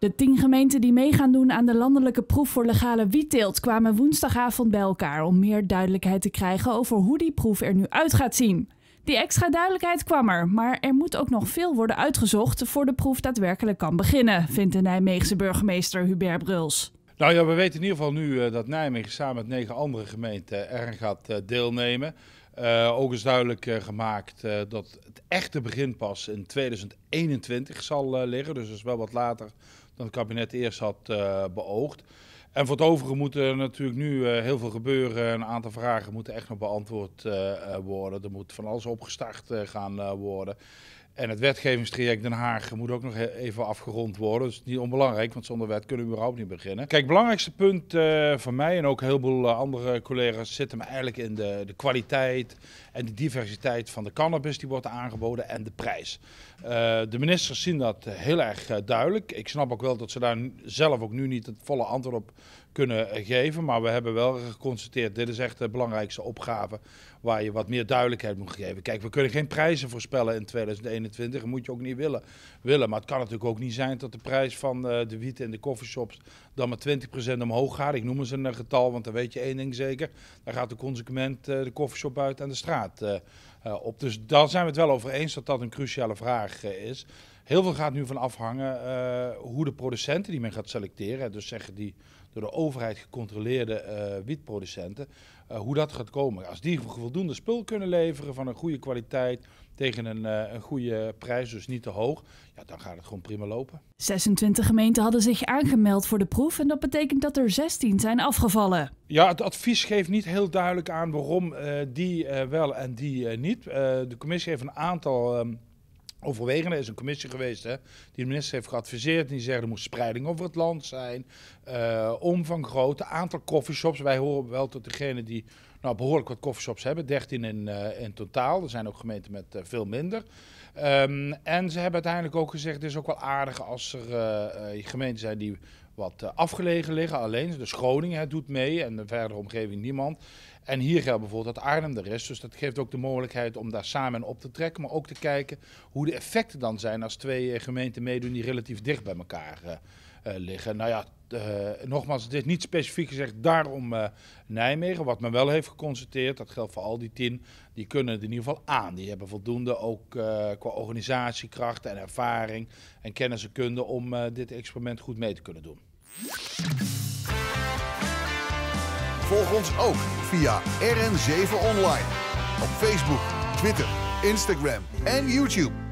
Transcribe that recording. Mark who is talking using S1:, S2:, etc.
S1: De tien gemeenten die meegaan doen aan de landelijke proef voor legale wietteelt kwamen woensdagavond bij elkaar om meer duidelijkheid te krijgen over hoe die proef er nu uit gaat zien. Die extra duidelijkheid kwam er, maar er moet ook nog veel worden uitgezocht voor de proef daadwerkelijk kan beginnen, vindt de Nijmeegse burgemeester
S2: Hubert Bruls. Nou ja, we weten in ieder geval nu eh, dat Nijmegen samen met negen andere gemeenten eh, er gaat eh, deelnemen. ook is duidelijk gemaakt dat het echte begin pas in 2021 zal liggen. Dus dat is wel wat later dat het kabinet eerst had eh, beoogd. En voor het overige moet er natuurlijk nu eh, heel veel gebeuren. Een aantal vragen moeten echt nog beantwoord eh, worden. Er moet van alles opgestart gaan worden. En het wetgevingstraject Den Haag moet ook nog even afgerond worden. Dat dus is niet onbelangrijk, want zonder wet kunnen we überhaupt niet beginnen. Kijk, het belangrijkste punt uh, eh, van mij en ook heel veel eh, andere collega's zit hem eigenlijk in de, de kwaliteit en de diversiteit van de cannabis die wordt aangeboden en de prijs. Eh, de ministers zien dat heel erg duidelijk. Ik snap ook wel dat ze daar zelf ook nu niet het volle antwoord op kunnen geven. Maar we hebben wel geconstateerd, dit is echt de belangrijkste opgave waar je wat meer duidelijkheid moet geven. Kijk, we kunnen geen prijzen voorspellen in 2021. 21 moet je ook niet willen. willen. Maar het kan natuurlijk ook niet zijn dat de prijs van eh, de wieten en de koffieshops dan maar 20% omhoog gaat. Ik noem ze een eh, getal, want dan weet je één ding zeker. Dan gaat de consument eh, de koffieshop uit aan de straat op. Dus daar zijn we het wel over eens dat dat een cruciale vraag is. Heel veel gaat nu van afhangen eh, hoe de producenten die men gaat selecteren, dus zeggen die door de overheid gecontroleerde witproducenten, eh, wietproducenten, eh, hoe dat gaat komen. Als die voldoende spul kunnen leveren van een goede kwaliteit tegen een, een goede prijs, dus niet te hoog, ja, dan gaat het gewoon prima lopen.
S1: 26 gemeenten hadden zich aangemeld voor de proef en dat betekent dat er 16 zijn afgevallen.
S2: Ja, het advies geeft niet heel duidelijk aan waarom die wel en die niet. de commissie heeft een aantal. Ehm, Overwegende er is een commissie geweest hè, die de minister heeft geadviseerd. Die zegt er moet spreiding over het land zijn, uh, omvang grote, aantal coffeeshops. Wij horen wel tot degene die nou, behoorlijk wat coffeeshops hebben, 13 in, eh, in totaal. Er zijn ook gemeenten met eh, veel minder. Ehm, en ze hebben uiteindelijk ook gezegd, het is ook wel aardig als er eh, gemeenten zijn die wat afgelegen liggen. Alleen, dus Groningen doet mee en de verdere omgeving niemand. En hier geldt bijvoorbeeld dat Arnhem er is. Dus dat geeft ook de mogelijkheid om daar samen op te trekken. Maar ook te kijken hoe de effecten dan zijn als twee gemeenten meedoen die relatief dicht bij elkaar liggen. Nou ja, uh, nogmaals, dit is niet specifiek gezegd daarom eh, Nijmegen. Wat men wel heeft geconstateerd, dat geldt voor al die tien, die kunnen het in ieder geval aan. Die hebben voldoende ook eh, qua organisatiekracht en ervaring en kennis en kunde om dit experiment goed mee te kunnen doen. Volg ons ook via RN7 Online. Op Facebook, Twitter, Instagram en YouTube.